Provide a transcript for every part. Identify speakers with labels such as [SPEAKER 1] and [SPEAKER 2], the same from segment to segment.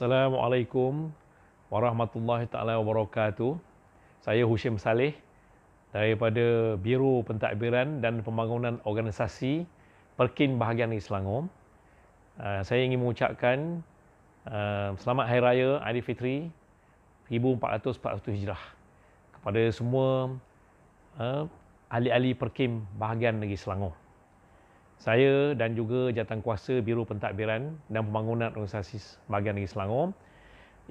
[SPEAKER 1] Assalamualaikum warahmatullahi taala wabarakatuh. Saya Hushim Saleh daripada Biro Pentadbiran dan Pembangunan Organisasi Perkin Bahagian Negeri Selangor. Ah, saya ingin mengucapkan ah, selamat hari raya Aidilfitri 1441 Hijrah kepada semua ah, ahli-ahli Perkim Bahagian Negeri Selangor. Saya dan juga jawatankuasa Biro Pentadbiran dan Pembangunan Organisasi Bahagian Negeri Selangor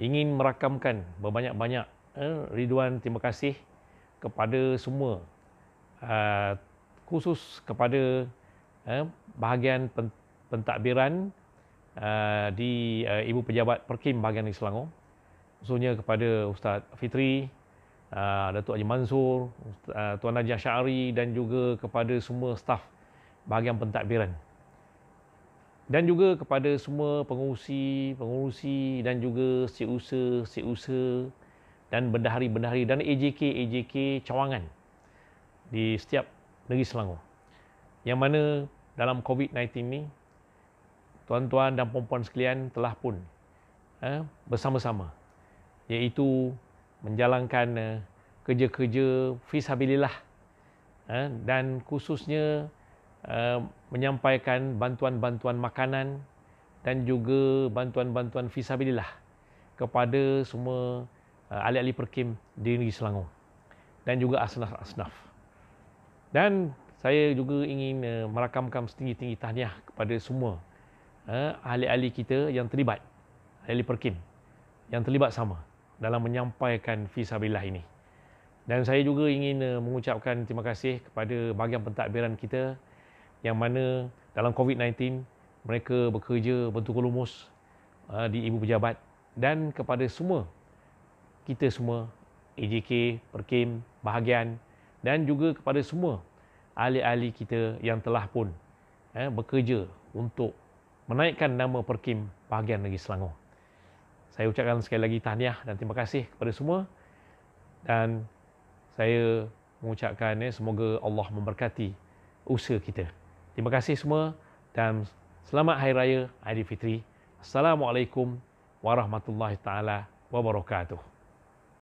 [SPEAKER 1] ingin merakamkan berbanyak-banyak eh, riduan terima kasih kepada semua uh, khusus kepada eh, bahagian pentadbiran uh, ah, di uh, Ibu Pejabat Perkim Bahagian Negeri Selangor khususnya kepada Ustaz Fitri, uh, Datuk Haji Mansur, uh, Tuan Najah Syari dan juga kepada semua staf bahagian pentadbiran dan juga kepada semua pengurusi, pengurusi dan juga si si setiausaha dan bendahari-bendahari dan AJK, AJK cawangan di setiap negeri Selangor. Yang mana dalam COVID-19 ini tuan-tuan dan puan-puan sekalian telah pun eh, bersama-sama iaitu menjalankan eh, kerja-kerja fisabilillah eh, dan khususnya Uh, menyampaikan bantuan-bantuan makanan dan juga bantuan-bantuan fisabilillah kepada semua uh, ahli-ahli perkim di negeri Selangor dan juga asnaf-asnaf. Dan saya juga ingin uh, merakamkan setinggi-tinggi tahniah kepada semua uh, ahli-ahli kita yang terlibat, ahli perkim yang terlibat sama dalam menyampaikan fisabilillah ini. Dan saya juga ingin uh, mengucapkan terima kasih kepada bahagian pentadbiran kita, yang mana dalam COVID-19 mereka bekerja bentuk lumus ah, di ibu pejabat dan kepada semua kita semua AJK, Perkim, Bahagian dan juga kepada semua ahli-ahli kita yang telah pun eh, bekerja untuk menaikkan nama Perkim Bahagian Negeri Selangor. Saya ucapkan sekali lagi tahniah dan terima kasih kepada semua dan saya mengucapkan eh, semoga Allah memberkati usaha kita. Terima kasih semua dan selamat Hari Raya Aidilfitri. Assalamualaikum warahmatullahi taala wabarakatuh.